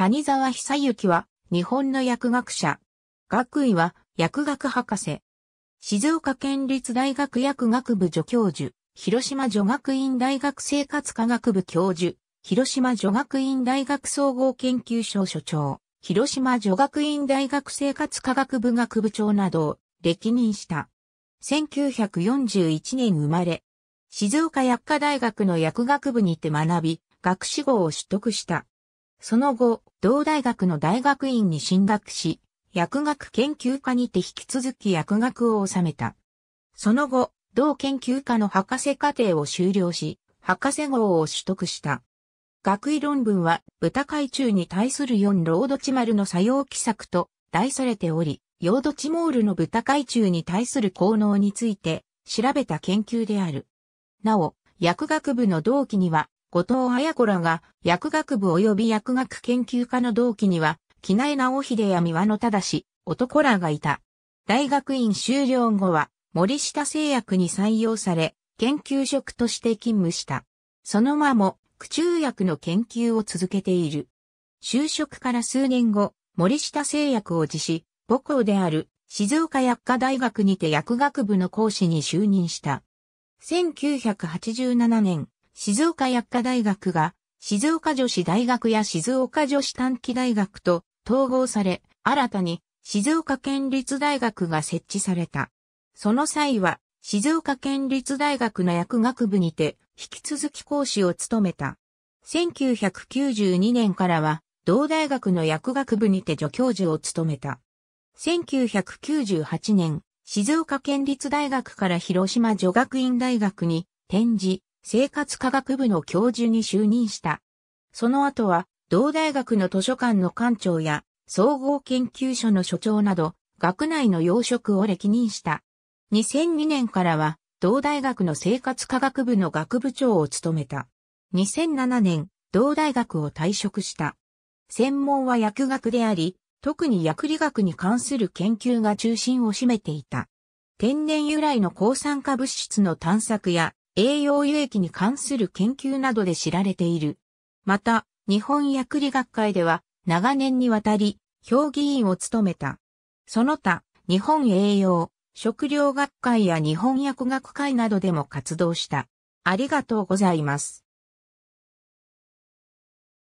谷沢久幸は、日本の薬学者。学位は、薬学博士。静岡県立大学薬学部助教授、広島女学院大学生活科学部教授、広島女学院大学総合研究所所長、広島女学院大学生活科学部学部長などを歴任した。1941年生まれ、静岡薬科大学の薬学部にて学び、学士号を取得した。その後、同大学の大学院に進学し、薬学研究科にて引き続き薬学を収めた。その後、同研究科の博士課程を修了し、博士号を取得した。学位論文は、豚海中に対する4ロードチマルの作用規策と題されており、ヨードチモールの豚海中に対する効能について調べた研究である。なお、薬学部の同期には、後藤綾子らが薬学部及び薬学研究科の同期には、木内直秀や三輪の正、男らがいた。大学院修了後は、森下製薬に採用され、研究職として勤務した。そのまも、苦中薬の研究を続けている。就職から数年後、森下製薬を辞し、母校である静岡薬科大学にて薬学部の講師に就任した。1987年、静岡薬科大学が、静岡女子大学や静岡女子短期大学と統合され、新たに静岡県立大学が設置された。その際は、静岡県立大学の薬学部にて、引き続き講師を務めた。1992年からは、同大学の薬学部にて助教授を務めた。1998年、静岡県立大学から広島女学院大学に転じ、生活科学部の教授に就任した。その後は、同大学の図書館の館長や、総合研究所の所長など、学内の要職を歴任した。2002年からは、同大学の生活科学部の学部長を務めた。2007年、同大学を退職した。専門は薬学であり、特に薬理学に関する研究が中心を占めていた。天然由来の抗酸化物質の探索や栄養輸液に関する研究などで知られている。また、日本薬理学会では長年にわたり評議員を務めた。その他、日本栄養、食料学会や日本薬学会などでも活動した。ありがとうございます。